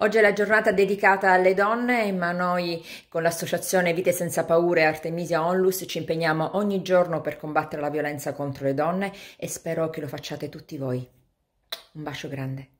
Oggi è la giornata dedicata alle donne, ma noi con l'associazione Vite Senza Paure Artemisia Onlus ci impegniamo ogni giorno per combattere la violenza contro le donne e spero che lo facciate tutti voi. Un bacio grande.